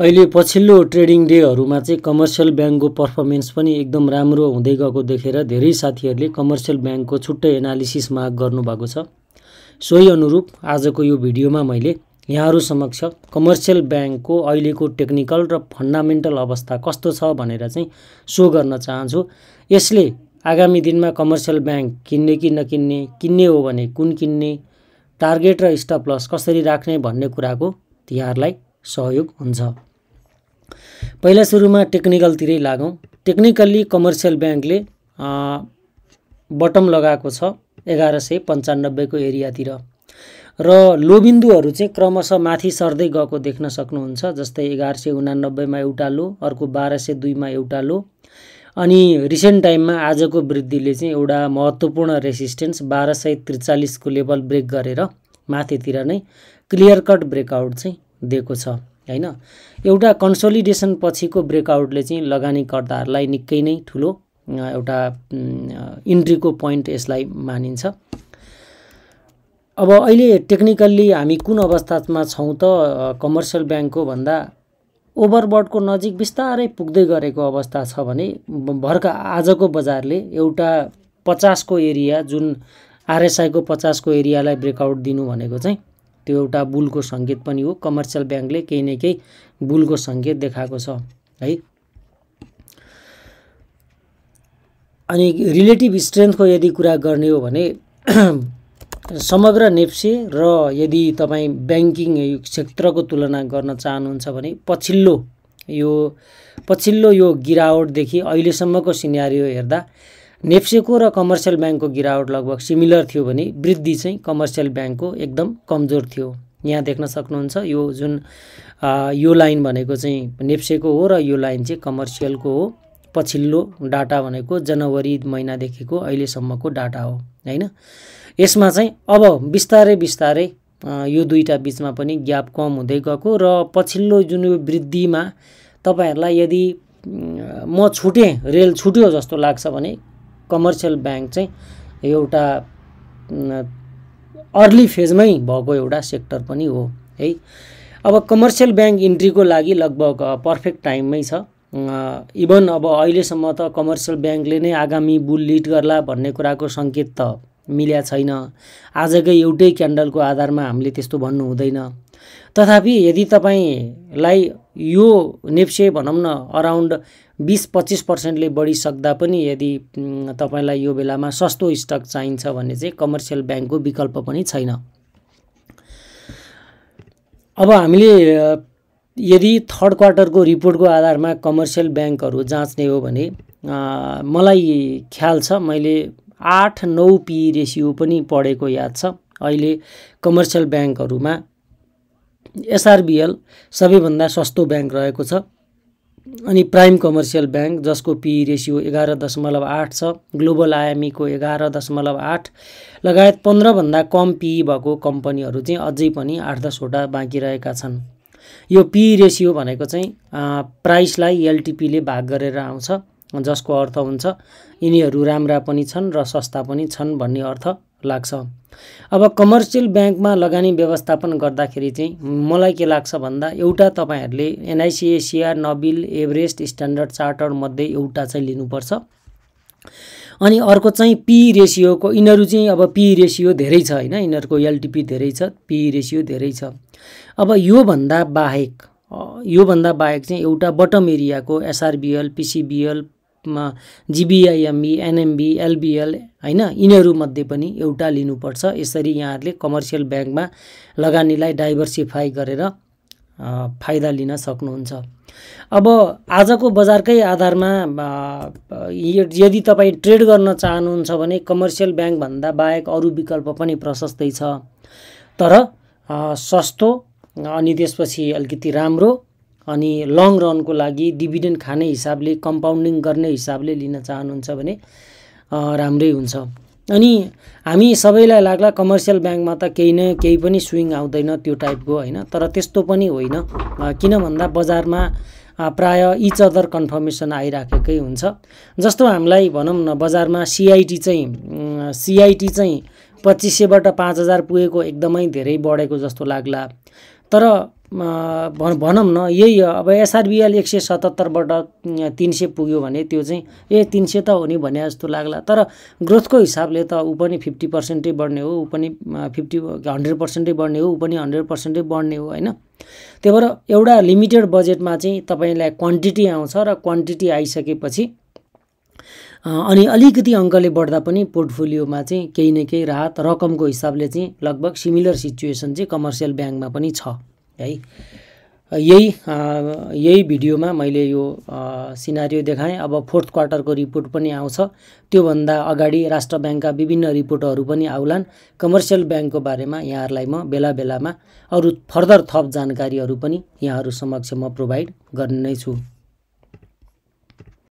अहिले पछिल्लो ट्रेडिङ डेहरूमा चाहिँ कमर्सियल ब्याङ्कको पर्फर्मेन्स पनि एकदम राम्रो हुँदै गएको देखेर धेरै साथीहरूले कमर्सियल ब्याङ्कको छुट्टै एनालिसिस माग गर्नुभएको छ सोही अनुरूप आजको यो भिडियोमा मैले यहाँहरू समक्ष कमर्सियल ब्याङ्कको अहिलेको टेक्निकल र फन्डामेन्टल अवस्था कस्तो छ भनेर चाहिँ सो गर्न चाहन्छु यसले आगामी दिनमा कमर्सियल ब्याङ्क किन्ने कि नकिन्ने किन्ने हो भने कुन किन्ने टार्गेट र स्टप लस कसरी राख्ने भन्ने कुराको तिहारलाई सहयोग हुन्छ पहिला सुरुमा टेक्निकलतिरै लागौँ टेक्निकल्ली कमर्सियल ब्याङ्कले बटम लगाएको छ एघार सय पन्चानब्बेको एरियातिर र लोबिन्दुहरू चाहिँ क्रमशः माथि सर्दै गएको देख्न सक्नुहुन्छ जस्तै एघार सय उनानब्बेमा एउटा लो अर्को बाह्र सय दुईमा एउटा लो अनि रिसेन्ट टाइममा आजको वृद्धिले चाहिँ एउटा महत्त्वपूर्ण रेसिस्टेन्स बाह्र सय त्रिचालिसको लेभल ब्रेक गरेर माथितिर नै क्लियर कट ब्रेकआउट चाहिँ दिएको छ होइन एउटा कन्सोलिडेसन पछिको ब्रेकआउटले चाहिँ लगानीकर्ताहरूलाई निकै नै ठुलो एउटा इन्ट्रीको पोइन्ट यसलाई मानिन्छ अब अहिले टेक्निकल्ली हामी कुन अवस्थामा छौँ त कमर्सियल ब्याङ्कको भन्दा ओभरबर्डको नजिक बिस्तारै पुग्दै गरेको अवस्था छ भने भर्खर आजको बजारले एउटा पचासको एरिया जुन आरएसआईको पचासको एरियालाई ब्रेकआउट दिनु भनेको चाहिँ त्यो एउटा बुलको सङ्केत पनि हो कमर्सियल ब्याङ्कले केही न केही बुलको सङ्केत देखाएको छ है अनि रिलेटिभ स्ट्रेन्थको यदि कुरा गर्ने हो भने समग्र नेप्से र यदि तपाईँ ब्याङ्किङ क्षेत्रको तुलना गर्न चाहनुहुन्छ भने पछिल्लो यो पछिल्लो यो गिरावटदेखि अहिलेसम्मको सिनेरियो हेर्दा नेप्सेको र कमर्सियल ब्याङ्कको गिरावट लगभग सिमिलर थियो भने वृद्धि चाहिँ कमर्सियल ब्याङ्कको एकदम कमजोर थियो यहाँ देख्न सक्नुहुन्छ यो जुन आ, यो लाइन भनेको चाहिँ नेप्सेको हो र यो लाइन चाहिँ कमर्सियलको हो पछिल्लो डाटा भनेको जनवरी महिनादेखिको अहिलेसम्मको डाटा हो होइन यसमा चाहिँ अब बिस्तारै बिस्तारै यो दुईवटा बिचमा पनि ग्याप कम हुँदै गएको र पछिल्लो जुन यो वृद्धिमा तपाईँहरूलाई यदि म छुटेँ रेल छुट्यो जस्तो लाग्छ भने कमर्सियल ब्याङ्क चाहिँ एउटा अर्ली फेजमै भएको एउटा सेक्टर पनि हो है अब कमर्सियल ब्याङ्क इन्ट्रीको लागि लगभग पर्फेक्ट टाइममै छ इभन अब अहिलेसम्म त कमर्सियल ब्याङ्कले नै आगामी बुल लिड गर्ला भन्ने कुराको सङ्केत त मिल्या छैन आजकै एउटै क्यान्डलको आधारमा हामीले त्यस्तो भन्नु हुँदैन तथापि यदि तपाईँलाई यो नेप्से भनौँ न अराउन्ड बिस पच्चिस पर्सेन्टले बढिसक्दा पनि यदि तपाईँलाई यो बेलामा सस्तो स्टक चाहिन्छ भने चाहिँ कमर्सियल ब्याङ्कको विकल्प पनि छैन अब हामीले यदि थर्ड क्वार्टरको रिपोर्टको आधारमा कमर्सियल ब्याङ्कहरू जाँच्ने हो भने मलाई ख्याल छ मैले आठ नौ पी रेसियो पनि पढेको याद छ अहिले कमर्सियल ब्याङ्कहरूमा एसआरबिएल सबैभन्दा सस्तो ब्याङ्क रहेको छ अनि प्राइम कमर्सियल ब्याङ्क जसको पी रेसियो एघार दशमलव आठ छ ग्लोबल आइएमईको एघार दशमलव आठ लगायत पन्ध्रभन्दा कम पी भएको कम्पनीहरू चाहिँ अझै पनि आठ दसवटा बाँकी रहेका छन् यो पिई रेसियो भनेको चाहिँ प्राइसलाई एलटिपीले भाग गरेर आउँछ जसको अर्थ हुन्छ यिनीहरू राम्रा पनि छन् र सस्ता पनि छन् भन्ने अर्थ लाग्छ अब कमर्सियल ब्याङ्कमा लगानी व्यवस्थापन गर्दाखेरि चाहिँ मलाई के लाग्छ भन्दा एउटा तपाईँहरूले एनआइसिएसिआर नबिल एभरेस्ट स्ट्यान्डर्ड चार्टरमध्ये एउटा चाहिँ लिनुपर्छ अनि अर्को चाहिँ पी रेसियोको यिनीहरू चाहिँ अब पी रेसियो धेरै छ होइन यिनीहरूको एलटिपी धेरै छ पी रेसियो धेरै छ अब योभन्दा बाहेक योभन्दा बाहेक चाहिँ एउटा बटम एरियाको एसआरबिएल पिसिबिएल जिबिआइएमबी एनएमबी एलबिएल होइन यिनीहरूमध्ये पनि एउटा लिनुपर्छ यसरी यहाँहरूले कमर्सियल ब्याङ्कमा लगानीलाई डाइभर्सिफाई गरेर फाइदा लिन सक्नुहुन्छ अब आजको बजारकै आधारमा यदि तपाईँ ट्रेड गर्न चाहनुहुन्छ भने कमर्सियल ब्याङ्कभन्दा बाहेक अरू विकल्प पनि प्रशस्तै छ तर सस्तो अनि त्यसपछि अलिकति राम्रो अनि लङ रनको लागि डिभिडेन्ड खाने हिसाबले कम्पाउन्डिङ गर्ने हिसाबले लिन चाहनुहुन्छ भने राम्रै हुन्छ अनि हामी सबैलाई लाग्ला कमर्सियल ब्याङ्कमा त केही न केही पनि स्विङ आउँदैन त्यो टाइपको होइन तर त्यस्तो पनि होइन किन भन्दा बजारमा प्राय इच अदर कन्फर्मेसन आइराखेकै हुन्छ जस्तो हामीलाई भनौँ न बजारमा सिआइटी चाहिँ सिआइटी चाहिँ पच्चिस सयबाट पाँच हजार पुगेको एकदमै धेरै बढेको जस्तो लाग्ला तर भन भनौँ न यही अब एसआरबिएल एक सय सतहत्तरबाट तिन सय पुग्यो भने त्यो चाहिँ ए तिन सय त हो नि भने जस्तो लाग्ला तर ग्रोथको हिसाबले त ऊ पनि फिफ्टी पर्सेन्टै बढ्ने हो ऊ पनि फिफ्टी हन्ड्रेड पर्सेन्टै बढ्ने हो ऊ पनि हन्ड्रेड पर्सेन्टै बढ्ने हो होइन त्यही भएर एउटा लिमिटेड बजेटमा चाहिँ तपाईँलाई क्वान्टिटी आउँछ र क्वान्टिटी आइसकेपछि अनि अलिकति अङ्कले बढ्दा पनि पोर्टफोलियोमा चाहिँ केही न केही राहत रकमको हिसाबले चाहिँ लगभग सिमिलर सिचुएसन चाहिँ कमर्सियल ब्याङ्कमा पनि छ है यही यही भिडियोमा मैले यो सिनारियो देखाएँ अब फोर्थ क्वार्टरको रिपोर्ट पनि आउँछ त्योभन्दा अगाडि राष्ट्र ब्याङ्कका विभिन्न रिपोर्टहरू पनि आउलान् कमर्सियल ब्याङ्कको बारेमा यहाँहरूलाई म बेला बेलामा अरू फर्दर थप जानकारीहरू पनि यहाँहरू समक्ष म प्रोभाइड गर्ने नै छु